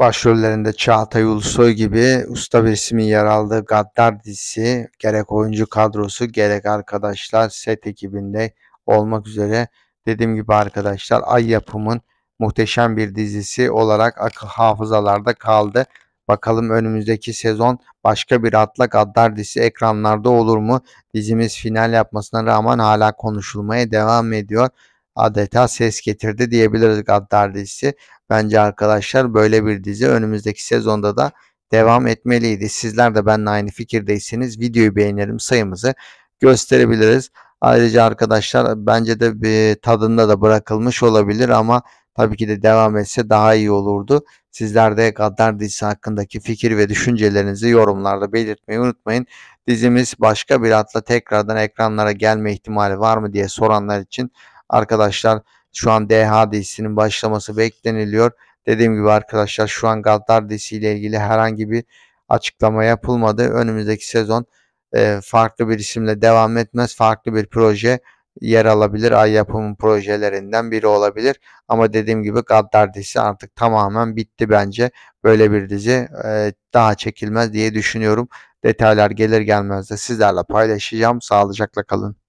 Başrollerinde Çağatay Ulusoy gibi usta bir ismin yer aldığı Gaddar dizisi gerek oyuncu kadrosu gerek arkadaşlar set ekibinde olmak üzere dediğim gibi arkadaşlar Ay Yapım'ın muhteşem bir dizisi olarak akıl hafızalarda kaldı. Bakalım önümüzdeki sezon başka bir atla Gaddar dizisi ekranlarda olur mu? Dizimiz final yapmasına rağmen hala konuşulmaya devam ediyor adeta ses getirdi diyebiliriz Gaddar dizisi. Bence arkadaşlar böyle bir dizi önümüzdeki sezonda da devam etmeliydi. Sizler de benimle aynı fikirdeyseniz videoyu beğenelim sayımızı gösterebiliriz. Ayrıca arkadaşlar bence de bir tadında da bırakılmış olabilir ama tabii ki de devam etse daha iyi olurdu. Sizler de Gaddar dizisi hakkındaki fikir ve düşüncelerinizi yorumlarda belirtmeyi unutmayın. Dizimiz başka bir atla tekrardan ekranlara gelme ihtimali var mı diye soranlar için arkadaşlar şu an DH dizisinin başlaması bekleniliyor. Dediğim gibi arkadaşlar şu an Gaddar dizisiyle ilgili herhangi bir açıklama yapılmadı. Önümüzdeki sezon e, farklı bir isimle devam etmez. Farklı bir proje yer alabilir. Ay yapımın projelerinden biri olabilir. Ama dediğim gibi Gaddar dizisi artık tamamen bitti bence. Böyle bir dizi e, daha çekilmez diye düşünüyorum. Detaylar gelir gelmez de sizlerle paylaşacağım. Sağlıcakla kalın.